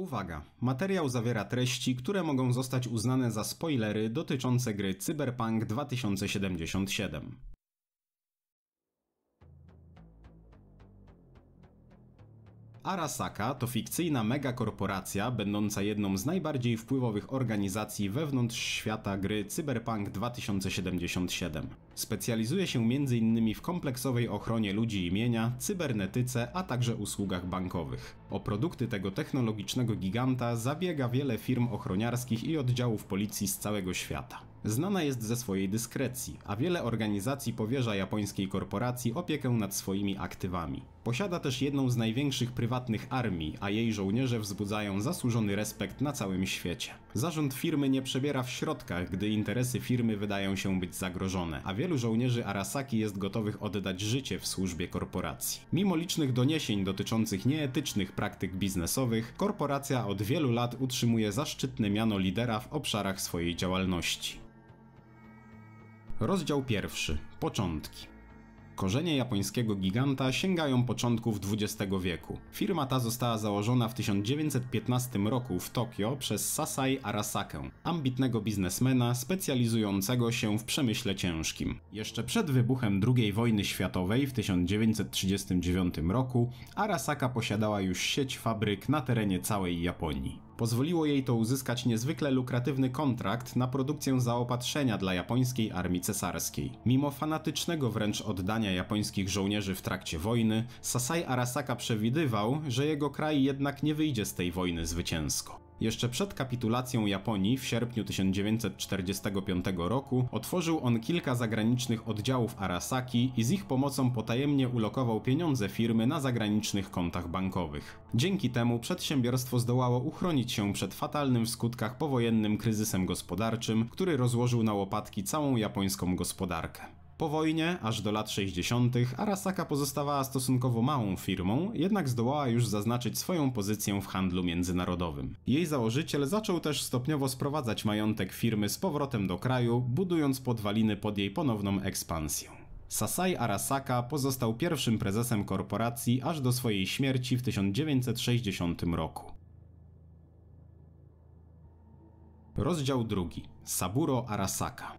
Uwaga! Materiał zawiera treści, które mogą zostać uznane za spoilery dotyczące gry Cyberpunk 2077. Arasaka to fikcyjna megakorporacja, będąca jedną z najbardziej wpływowych organizacji wewnątrz świata gry Cyberpunk 2077. Specjalizuje się m.in. w kompleksowej ochronie ludzi i mienia, cybernetyce, a także usługach bankowych. O produkty tego technologicznego giganta zabiega wiele firm ochroniarskich i oddziałów policji z całego świata. Znana jest ze swojej dyskrecji, a wiele organizacji powierza japońskiej korporacji opiekę nad swoimi aktywami. Posiada też jedną z największych prywatnych armii, a jej żołnierze wzbudzają zasłużony respekt na całym świecie. Zarząd firmy nie przebiera w środkach, gdy interesy firmy wydają się być zagrożone, a wielu żołnierzy Arasaki jest gotowych oddać życie w służbie korporacji. Mimo licznych doniesień dotyczących nieetycznych praktyk biznesowych, korporacja od wielu lat utrzymuje zaszczytne miano lidera w obszarach swojej działalności. Rozdział pierwszy. Początki. Korzenie japońskiego giganta sięgają początków XX wieku. Firma ta została założona w 1915 roku w Tokio przez Sasai Arasakę, ambitnego biznesmena specjalizującego się w przemyśle ciężkim. Jeszcze przed wybuchem II wojny światowej w 1939 roku Arasaka posiadała już sieć fabryk na terenie całej Japonii. Pozwoliło jej to uzyskać niezwykle lukratywny kontrakt na produkcję zaopatrzenia dla japońskiej armii cesarskiej. Mimo fanatycznego wręcz oddania japońskich żołnierzy w trakcie wojny, Sasai Arasaka przewidywał, że jego kraj jednak nie wyjdzie z tej wojny zwycięsko. Jeszcze przed kapitulacją Japonii w sierpniu 1945 roku otworzył on kilka zagranicznych oddziałów Arasaki i z ich pomocą potajemnie ulokował pieniądze firmy na zagranicznych kontach bankowych. Dzięki temu przedsiębiorstwo zdołało uchronić się przed fatalnym w skutkach powojennym kryzysem gospodarczym, który rozłożył na łopatki całą japońską gospodarkę. Po wojnie, aż do lat 60., Arasaka pozostawała stosunkowo małą firmą, jednak zdołała już zaznaczyć swoją pozycję w handlu międzynarodowym. Jej założyciel zaczął też stopniowo sprowadzać majątek firmy z powrotem do kraju, budując podwaliny pod jej ponowną ekspansję. Sasai Arasaka pozostał pierwszym prezesem korporacji aż do swojej śmierci w 1960 roku. Rozdział drugi. Saburo Arasaka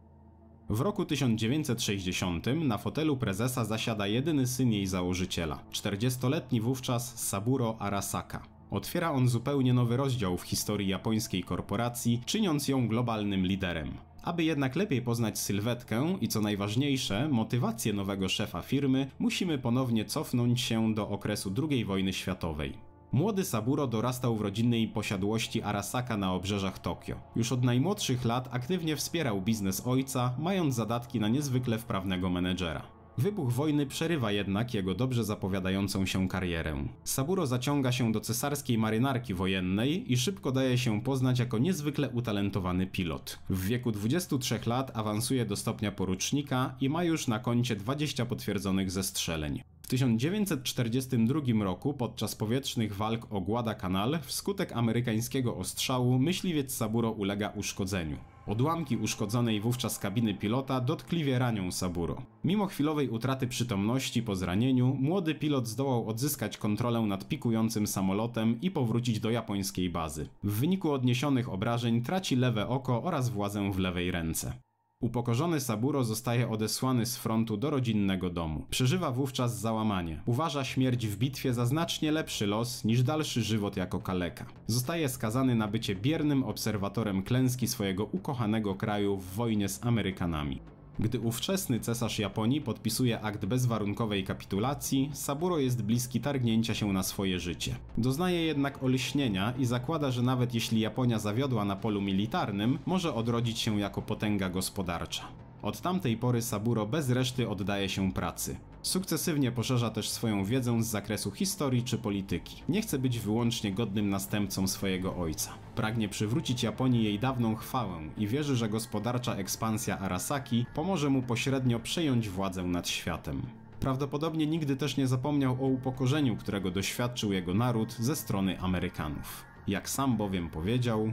w roku 1960 na fotelu prezesa zasiada jedyny syn jej założyciela, 40-letni wówczas Saburo Arasaka. Otwiera on zupełnie nowy rozdział w historii japońskiej korporacji, czyniąc ją globalnym liderem. Aby jednak lepiej poznać sylwetkę i co najważniejsze, motywację nowego szefa firmy, musimy ponownie cofnąć się do okresu II wojny światowej. Młody Saburo dorastał w rodzinnej posiadłości Arasaka na obrzeżach Tokio. Już od najmłodszych lat aktywnie wspierał biznes ojca, mając zadatki na niezwykle wprawnego menedżera. Wybuch wojny przerywa jednak jego dobrze zapowiadającą się karierę. Saburo zaciąga się do cesarskiej marynarki wojennej i szybko daje się poznać jako niezwykle utalentowany pilot. W wieku 23 lat awansuje do stopnia porucznika i ma już na koncie 20 potwierdzonych zestrzeleń. 1942 roku podczas powietrznych walk o Guadalcanal wskutek amerykańskiego ostrzału myśliwiec Saburo ulega uszkodzeniu. Odłamki uszkodzonej wówczas kabiny pilota dotkliwie ranią Saburo. Mimo chwilowej utraty przytomności po zranieniu, młody pilot zdołał odzyskać kontrolę nad pikującym samolotem i powrócić do japońskiej bazy. W wyniku odniesionych obrażeń traci lewe oko oraz władzę w lewej ręce. Upokorzony Saburo zostaje odesłany z frontu do rodzinnego domu. Przeżywa wówczas załamanie. Uważa śmierć w bitwie za znacznie lepszy los niż dalszy żywot jako kaleka. Zostaje skazany na bycie biernym obserwatorem klęski swojego ukochanego kraju w wojnie z Amerykanami. Gdy ówczesny cesarz Japonii podpisuje akt bezwarunkowej kapitulacji, Saburo jest bliski targnięcia się na swoje życie. Doznaje jednak olśnienia i zakłada, że nawet jeśli Japonia zawiodła na polu militarnym, może odrodzić się jako potęga gospodarcza. Od tamtej pory Saburo bez reszty oddaje się pracy. Sukcesywnie poszerza też swoją wiedzę z zakresu historii czy polityki. Nie chce być wyłącznie godnym następcą swojego ojca. Pragnie przywrócić Japonii jej dawną chwałę i wierzy, że gospodarcza ekspansja Arasaki pomoże mu pośrednio przejąć władzę nad światem. Prawdopodobnie nigdy też nie zapomniał o upokorzeniu, którego doświadczył jego naród ze strony Amerykanów. Jak sam bowiem powiedział,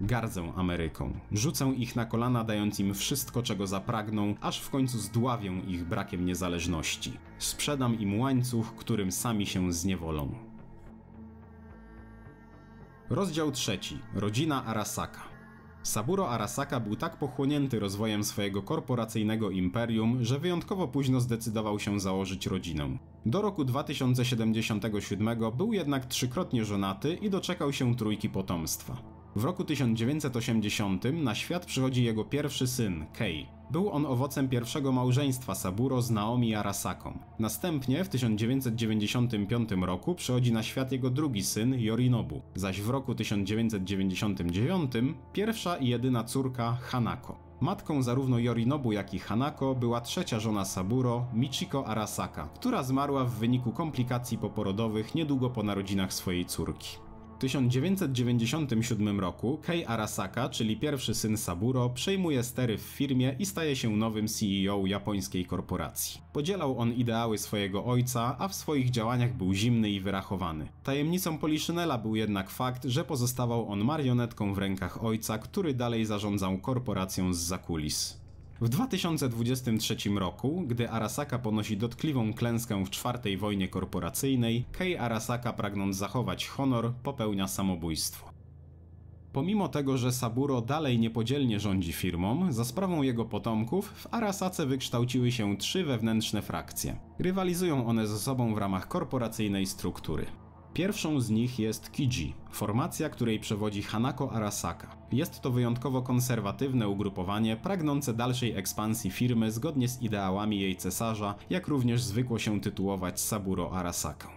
Gardzę Ameryką. Rzucę ich na kolana, dając im wszystko, czego zapragną, aż w końcu zdławię ich brakiem niezależności. Sprzedam im łańcuch, którym sami się zniewolą. Rozdział trzeci. Rodzina Arasaka. Saburo Arasaka był tak pochłonięty rozwojem swojego korporacyjnego imperium, że wyjątkowo późno zdecydował się założyć rodzinę. Do roku 2077 był jednak trzykrotnie żonaty i doczekał się trójki potomstwa. W roku 1980 na świat przychodzi jego pierwszy syn, Kei. Był on owocem pierwszego małżeństwa Saburo z Naomi Arasaką. Następnie w 1995 roku przychodzi na świat jego drugi syn, Yorinobu, zaś w roku 1999 pierwsza i jedyna córka, Hanako. Matką zarówno Yorinobu jak i Hanako była trzecia żona Saburo, Michiko Arasaka, która zmarła w wyniku komplikacji poporodowych niedługo po narodzinach swojej córki. W 1997 roku Kei Arasaka, czyli pierwszy syn Saburo, przejmuje stery w firmie i staje się nowym CEO japońskiej korporacji. Podzielał on ideały swojego ojca, a w swoich działaniach był zimny i wyrachowany. Tajemnicą Poliszynela był jednak fakt, że pozostawał on marionetką w rękach ojca, który dalej zarządzał korporacją z zakulis. W 2023 roku, gdy Arasaka ponosi dotkliwą klęskę w czwartej wojnie korporacyjnej, Kei Arasaka pragnąc zachować honor, popełnia samobójstwo. Pomimo tego, że Saburo dalej niepodzielnie rządzi firmą, za sprawą jego potomków w Arasace wykształciły się trzy wewnętrzne frakcje. Rywalizują one ze sobą w ramach korporacyjnej struktury. Pierwszą z nich jest Kiji, formacja, której przewodzi Hanako Arasaka. Jest to wyjątkowo konserwatywne ugrupowanie, pragnące dalszej ekspansji firmy zgodnie z ideałami jej cesarza, jak również zwykło się tytułować Saburo Arasaka.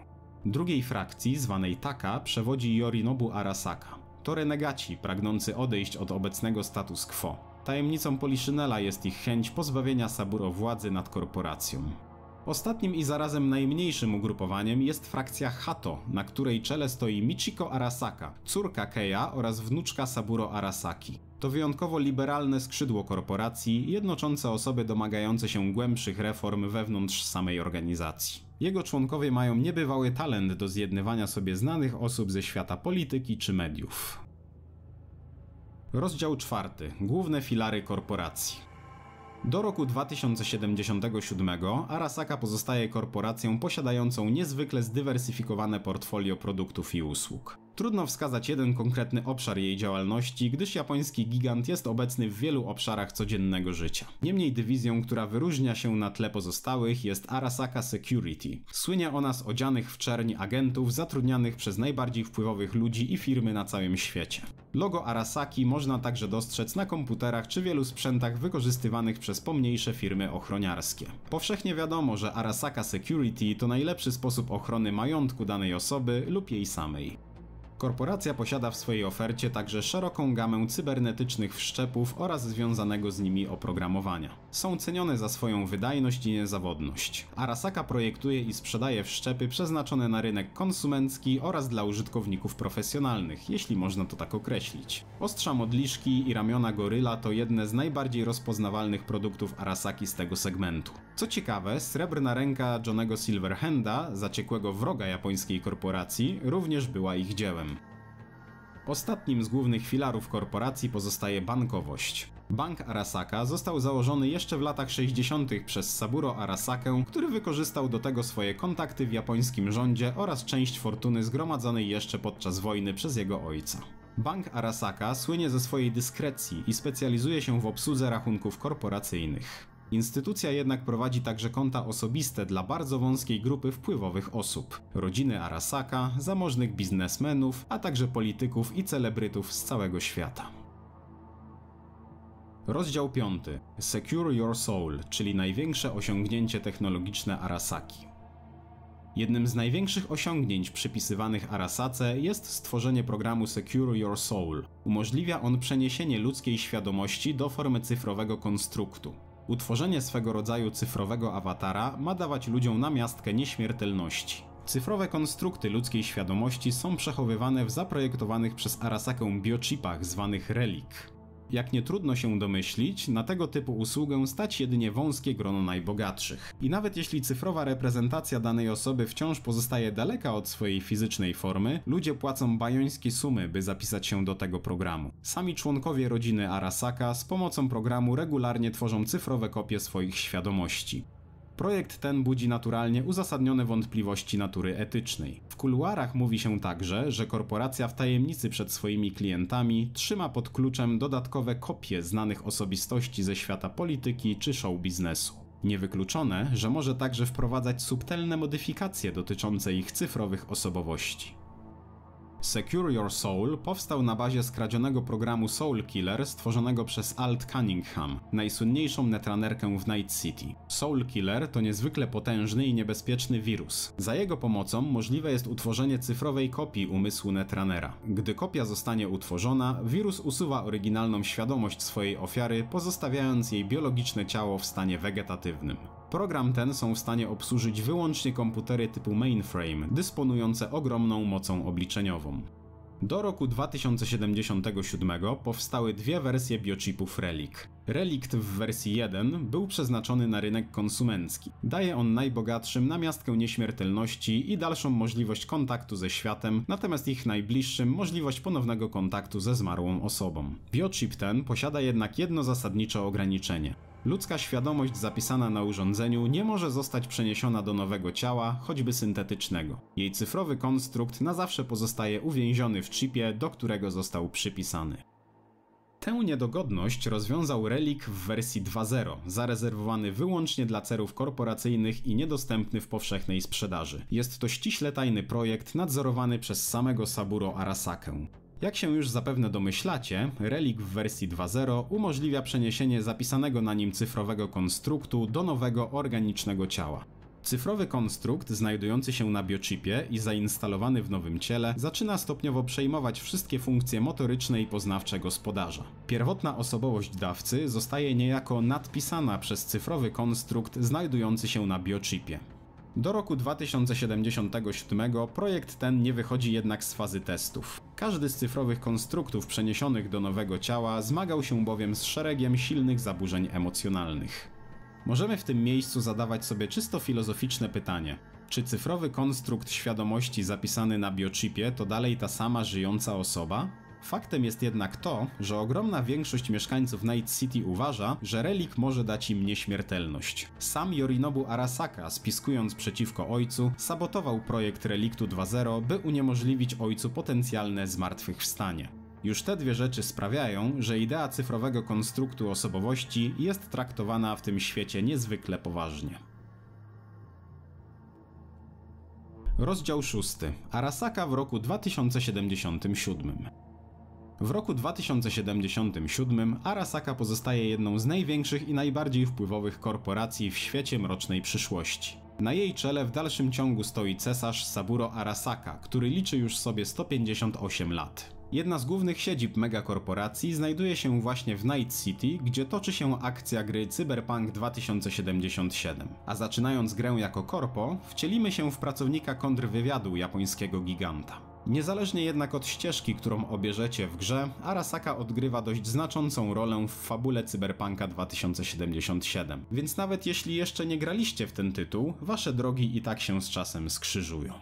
Drugiej frakcji, zwanej Taka, przewodzi Yorinobu Arasaka. To renegaci, pragnący odejść od obecnego status quo. Tajemnicą Poliszynela jest ich chęć pozbawienia Saburo władzy nad korporacją. Ostatnim i zarazem najmniejszym ugrupowaniem jest frakcja Hato, na której czele stoi Michiko Arasaka, córka Keia oraz wnuczka Saburo Arasaki. To wyjątkowo liberalne skrzydło korporacji, jednoczące osoby domagające się głębszych reform wewnątrz samej organizacji. Jego członkowie mają niebywały talent do zjednywania sobie znanych osób ze świata polityki czy mediów. Rozdział czwarty. Główne filary korporacji. Do roku 2077 Arasaka pozostaje korporacją posiadającą niezwykle zdywersyfikowane portfolio produktów i usług. Trudno wskazać jeden konkretny obszar jej działalności, gdyż japoński gigant jest obecny w wielu obszarach codziennego życia. Niemniej dywizją, która wyróżnia się na tle pozostałych jest Arasaka Security. Słynie ona z odzianych w czerni agentów zatrudnianych przez najbardziej wpływowych ludzi i firmy na całym świecie. Logo Arasaki można także dostrzec na komputerach czy wielu sprzętach wykorzystywanych przez pomniejsze firmy ochroniarskie. Powszechnie wiadomo, że Arasaka Security to najlepszy sposób ochrony majątku danej osoby lub jej samej. Korporacja posiada w swojej ofercie także szeroką gamę cybernetycznych wszczepów oraz związanego z nimi oprogramowania. Są cenione za swoją wydajność i niezawodność. Arasaka projektuje i sprzedaje wszczepy przeznaczone na rynek konsumencki oraz dla użytkowników profesjonalnych, jeśli można to tak określić. Ostrza modliszki i ramiona goryla to jedne z najbardziej rozpoznawalnych produktów Arasaki z tego segmentu. Co ciekawe, srebrna ręka Johnego Silverhanda, zaciekłego wroga japońskiej korporacji, również była ich dziełem. Ostatnim z głównych filarów korporacji pozostaje bankowość. Bank Arasaka został założony jeszcze w latach 60. przez Saburo Arasakę, który wykorzystał do tego swoje kontakty w japońskim rządzie oraz część fortuny zgromadzonej jeszcze podczas wojny przez jego ojca. Bank Arasaka słynie ze swojej dyskrecji i specjalizuje się w obsłudze rachunków korporacyjnych. Instytucja jednak prowadzi także konta osobiste dla bardzo wąskiej grupy wpływowych osób. Rodziny Arasaka, zamożnych biznesmenów, a także polityków i celebrytów z całego świata. Rozdział 5. Secure Your Soul, czyli największe osiągnięcie technologiczne Arasaki. Jednym z największych osiągnięć przypisywanych Arasace jest stworzenie programu Secure Your Soul. Umożliwia on przeniesienie ludzkiej świadomości do formy cyfrowego konstruktu. Utworzenie swego rodzaju cyfrowego awatara ma dawać ludziom namiastkę nieśmiertelności. Cyfrowe konstrukty ludzkiej świadomości są przechowywane w zaprojektowanych przez Arasakę biochipach zwanych relik. Jak nie trudno się domyślić, na tego typu usługę stać jedynie wąskie grono najbogatszych. I nawet jeśli cyfrowa reprezentacja danej osoby wciąż pozostaje daleka od swojej fizycznej formy, ludzie płacą bajońskie sumy, by zapisać się do tego programu. Sami członkowie rodziny Arasaka z pomocą programu regularnie tworzą cyfrowe kopie swoich świadomości projekt ten budzi naturalnie uzasadnione wątpliwości natury etycznej. W kuluarach mówi się także, że korporacja w tajemnicy przed swoimi klientami trzyma pod kluczem dodatkowe kopie znanych osobistości ze świata polityki czy show biznesu. Niewykluczone, że może także wprowadzać subtelne modyfikacje dotyczące ich cyfrowych osobowości. Secure Your Soul powstał na bazie skradzionego programu Soul Killer stworzonego przez Alt Cunningham, najsłynniejszą netranerkę w Night City. Soul Killer to niezwykle potężny i niebezpieczny wirus. Za jego pomocą możliwe jest utworzenie cyfrowej kopii umysłu netranera. Gdy kopia zostanie utworzona, wirus usuwa oryginalną świadomość swojej ofiary, pozostawiając jej biologiczne ciało w stanie wegetatywnym. Program ten są w stanie obsłużyć wyłącznie komputery typu mainframe, dysponujące ogromną mocą obliczeniową. Do roku 2077 powstały dwie wersje biochipów Relic. Relikt w wersji 1 był przeznaczony na rynek konsumencki. Daje on najbogatszym na miastkę nieśmiertelności i dalszą możliwość kontaktu ze światem, natomiast ich najbliższym możliwość ponownego kontaktu ze zmarłą osobą. Biochip ten posiada jednak jedno zasadnicze ograniczenie. Ludzka świadomość zapisana na urządzeniu nie może zostać przeniesiona do nowego ciała, choćby syntetycznego. Jej cyfrowy konstrukt na zawsze pozostaje uwięziony w chipie, do którego został przypisany. Tę niedogodność rozwiązał relik w wersji 2.0, zarezerwowany wyłącznie dla celów korporacyjnych i niedostępny w powszechnej sprzedaży. Jest to ściśle tajny projekt nadzorowany przez samego Saburo Arasakę. Jak się już zapewne domyślacie, Relic w wersji 2.0 umożliwia przeniesienie zapisanego na nim cyfrowego konstruktu do nowego organicznego ciała. Cyfrowy konstrukt znajdujący się na biochipie i zainstalowany w nowym ciele zaczyna stopniowo przejmować wszystkie funkcje motoryczne i poznawcze gospodarza. Pierwotna osobowość dawcy zostaje niejako nadpisana przez cyfrowy konstrukt znajdujący się na biochipie. Do roku 2077 projekt ten nie wychodzi jednak z fazy testów. Każdy z cyfrowych konstruktów przeniesionych do nowego ciała zmagał się bowiem z szeregiem silnych zaburzeń emocjonalnych. Możemy w tym miejscu zadawać sobie czysto filozoficzne pytanie. Czy cyfrowy konstrukt świadomości zapisany na biochipie to dalej ta sama żyjąca osoba? Faktem jest jednak to, że ogromna większość mieszkańców Night City uważa, że relik może dać im nieśmiertelność. Sam Yorinobu Arasaka, spiskując przeciwko ojcu, sabotował projekt reliktu 2.0, by uniemożliwić ojcu potencjalne zmartwychwstanie. Już te dwie rzeczy sprawiają, że idea cyfrowego konstruktu osobowości jest traktowana w tym świecie niezwykle poważnie. Rozdział 6. Arasaka w roku 2077. W roku 2077 Arasaka pozostaje jedną z największych i najbardziej wpływowych korporacji w świecie mrocznej przyszłości. Na jej czele w dalszym ciągu stoi cesarz Saburo Arasaka, który liczy już sobie 158 lat. Jedna z głównych siedzib megakorporacji znajduje się właśnie w Night City, gdzie toczy się akcja gry Cyberpunk 2077. A zaczynając grę jako korpo, wcielimy się w pracownika kontrwywiadu japońskiego giganta. Niezależnie jednak od ścieżki, którą obierzecie w grze, Arasaka odgrywa dość znaczącą rolę w fabule Cyberpunka 2077. Więc nawet jeśli jeszcze nie graliście w ten tytuł, wasze drogi i tak się z czasem skrzyżują.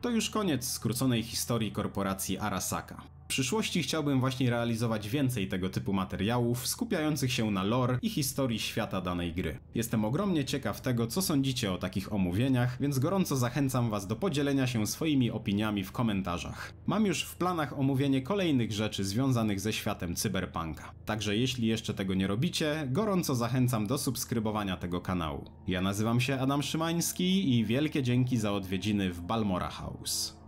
To już koniec skróconej historii korporacji Arasaka przyszłości chciałbym właśnie realizować więcej tego typu materiałów skupiających się na lore i historii świata danej gry. Jestem ogromnie ciekaw tego, co sądzicie o takich omówieniach, więc gorąco zachęcam Was do podzielenia się swoimi opiniami w komentarzach. Mam już w planach omówienie kolejnych rzeczy związanych ze światem cyberpunka. Także jeśli jeszcze tego nie robicie, gorąco zachęcam do subskrybowania tego kanału. Ja nazywam się Adam Szymański i wielkie dzięki za odwiedziny w Balmora House.